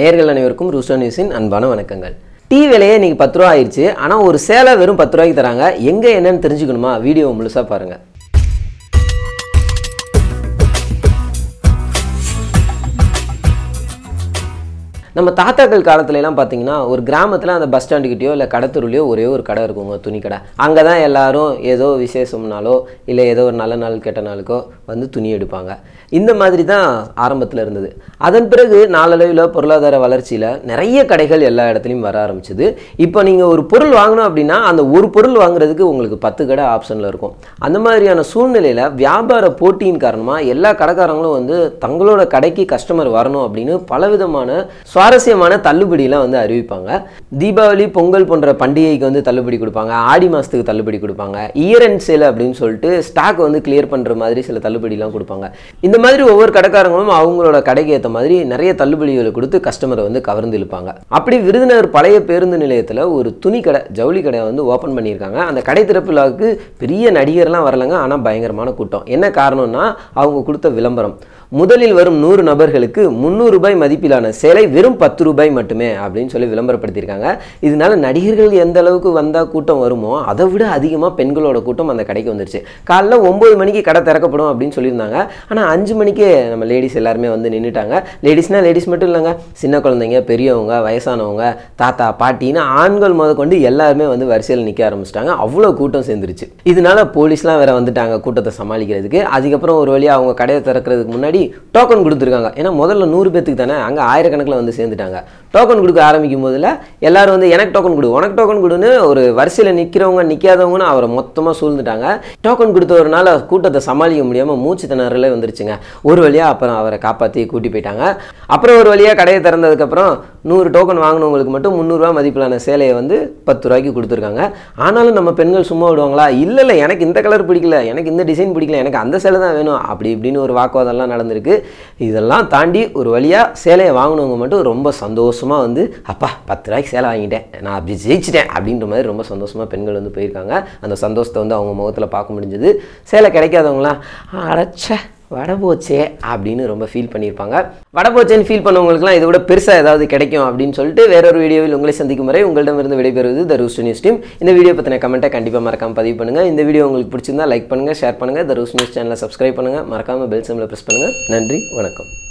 நேர்கள் அனைவருக்கும் ரூஸ்டர் நியூஸின் அன்பான வணக்கங்கள் டீ விலையே இன்றைக்கி பத்து ரூபா ஆயிடுச்சு ஆனால் ஒரு சேலை வெறும் பத்து ரூபாய்க்கு தராங்க எங்கே என்னன்னு தெரிஞ்சுக்கணுமா வீடியோ முழுசாக பாருங்கள் நம்ம தாத்தாக்கள் காலத்துல எல்லாம் பார்த்தீங்கன்னா ஒரு கிராமத்தில் அந்த பஸ் ஸ்டாண்டுக்கிட்டேயோ இல்லை கடத்தருலையோ ஒரே ஒரு கடை இருக்குங்க துணி கடை அங்கே தான் எல்லாரும் ஏதோ விசேஷம்னாலோ இல்லை ஏதோ ஒரு நல்ல நாள் கெட்ட நாளுக்கோ வந்து துணி எடுப்பாங்க இந்த மாதிரி தான் ஆரம்பத்தில் இருந்தது அதன் பிறகு நாளளவில் பொருளாதார வளர்ச்சியில் நிறைய கடைகள் எல்லா இடத்துலையும் வர ஆரம்பிச்சுது இப்போ நீங்கள் ஒரு பொருள் வாங்கினோம் அப்படின்னா அந்த ஒரு பொருள் வாங்குறதுக்கு உங்களுக்கு பத்து கடை ஆப்ஷனில் இருக்கும் அந்த மாதிரியான சூழ்நிலையில் வியாபார போட்டியின் காரணமாக எல்லா கடைக்காரங்களும் வந்து தங்களோட கடைக்கு கஸ்டமர் வரணும் அப்படின்னு பலவிதமான சுவாரஸ்யமான தள்ளுபடியெலாம் வந்து அறிவிப்பாங்க தீபாவளி பொங்கல் போன்ற பண்டிகைக்கு வந்து தள்ளுபடி கொடுப்பாங்க ஆடி மாதத்துக்கு தள்ளுபடி கொடுப்பாங்க இயர் அண்ட் சேல் அப்படின்னு சொல்லிட்டு ஸ்டாக் வந்து கிளியர் பண்ணுற மாதிரி சில தள்ளுபடிலாம் கொடுப்பாங்க இந்த மாதிரி ஒவ்வொரு கடைக்காரங்களும் அவங்களோட கடைக்கு ஏற்ற மாதிரி நிறைய தள்ளுபடிகளை கொடுத்து கஸ்டமரை வந்து கவர்ந்து இழுப்பாங்க அப்படி விருதுநகர் பழைய பேருந்து நிலையத்தில் ஒரு துணி கடை ஜவுளி கடை வந்து ஓப்பன் பண்ணியிருக்காங்க அந்த கடை திறப்பு பெரிய நடிகர்லாம் வரலங்க ஆனால் பயங்கரமான கூட்டம் என்ன காரணம்னா அவங்க கொடுத்த விளம்பரம் முதலில் வரும் நூறு நபர்களுக்கு முந்நூறு ரூபாய் மதிப்பிலான சேலை வெறும் பத்து ரூபாய் மட்டுமே அப்படின்னு சொல்லி விளம்பரப்படுத்தியிருக்காங்க இதனால நடிகர்கள் எந்த அளவுக்கு வந்தால் கூட்டம் வருமோ அதை விட அதிகமாக பெண்களோட கூட்டம் அந்த கடைக்கு வந்துருச்சு காலைல ஒம்பது மணிக்கு கடை திறக்கப்படும் அப்படின்னு சொல்லியிருந்தாங்க ஆனால் அஞ்சு மணிக்கு நம்ம லேடிஸ் எல்லாருமே வந்து நின்றுட்டாங்க லேடிஸ்னால் லேடிஸ் மட்டும் இல்லைங்க சின்ன குழந்தைங்க பெரியவங்க வயசானவங்க தாத்தா பாட்டின்னு ஆண்கள் முத கொண்டு எல்லாருமே வந்து வரிசையில் நிற்க ஆரம்பிச்சிட்டாங்க அவ்வளோ கூட்டம் சேர்ந்துருச்சு இதனால போலீஸ்லாம் வேற வந்துட்டாங்க கூட்டத்தை சமாளிக்கிறதுக்கு அதுக்கப்புறம் ஒரு வழியாக அவங்க கடையை திறக்கிறதுக்கு முன்னாடி முன்னாடி டோக்கன் கொடுத்துருக்காங்க ஏன்னா முதல்ல நூறு பேத்துக்கு தானே அங்கே ஆயிரக்கணக்கில் வந்து சேர்ந்துட்டாங்க டோக்கன் கொடுக்க ஆரம்பிக்கும் போதில் எல்லோரும் வந்து எனக்கு டோக்கன் கொடு உனக்கு டோக்கன் கொடுன்னு ஒரு வரிசையில் நிற்கிறவங்க நிற்காதவங்கன்னு அவரை மொத்தமாக சூழ்ந்துட்டாங்க டோக்கன் கொடுத்தவரனால கூட்டத்தை சமாளிக்க முடியாமல் மூச்சு திணறலே வந்துருச்சுங்க ஒரு வழியாக அப்புறம் அவரை காப்பாற்றி கூட்டி போயிட்டாங்க அப்புறம் ஒரு வழியாக கடையை திறந்ததுக்கப்புறம் நூறு டோக்கன் வாங்கினவங்களுக்கு மட்டும் முந்நூறுரூவா மதிப்பிலான சேலையை வந்து பத்து ரூபாய்க்கு கொடுத்துருக்காங்க ஆனாலும் நம்ம பெண்கள் சும்மா விடுவாங்களா இல்லை இல்லை எனக்கு இந்த கலர் பிடிக்கல எனக்கு இந்த டிசைன் பிடிக்கல எனக்கு அந்த சேலை தான் வேணும் அப்படி இப்படின்னு ஒரு வாக்குவாதம்லாம் நடந்து நடந்திருக்கு இதெல்லாம் தாண்டி ஒரு வழியாக சேலையை வாங்கினவங்க மட்டும் ரொம்ப சந்தோஷமாக வந்து அப்பா பத்து ரூபாய்க்கு சேலை வாங்கிட்டேன் நான் அப்படி ஜெயிச்சிட்டேன் அப்படின்ற மாதிரி ரொம்ப சந்தோஷமாக பெண்கள் வந்து போயிருக்காங்க அந்த சந்தோஷத்தை வந்து அவங்க முகத்தில் பார்க்க முடிஞ்சது சேலை கிடைக்காதவங்களாம் அரைச்ச வடபோச்சே அப்படின்னு ரொம்ப ஃபீல் பண்ணியிருப்பாங்க வடபோச்சேன்னு ஃபீல் பண்ணவங்களுக்குலாம் இதை விட பெருசாக ஏதாவது கிடைக்கும் அப்படின்னு சொல்லிட்டு வேறொரு வீடியோவில் உங்களை சந்திக்கும் வரை உங்களிடமிருந்து விடைபெறுவது த ரூஸ் நியூஸ் டீம் இந்த வீடியோ பற்றின கமெண்ட்டை கண்டிப்பாக மறக்காமல் பதிவு பண்ணுங்கள் இந்த வீடியோ உங்களுக்கு பிடிச்சிருந்தா லைக் பண்ணுங்கள் ஷேர் பண்ணுங்கள் த ரூஸ் நியூஸ் சேனலை சப்ஸ்கிரைப் பண்ணுங்கள் மறக்காமல் பெல் சிம்மில் ப்ரெஸ் பண்ணுங்கள் நன்றி வணக்கம்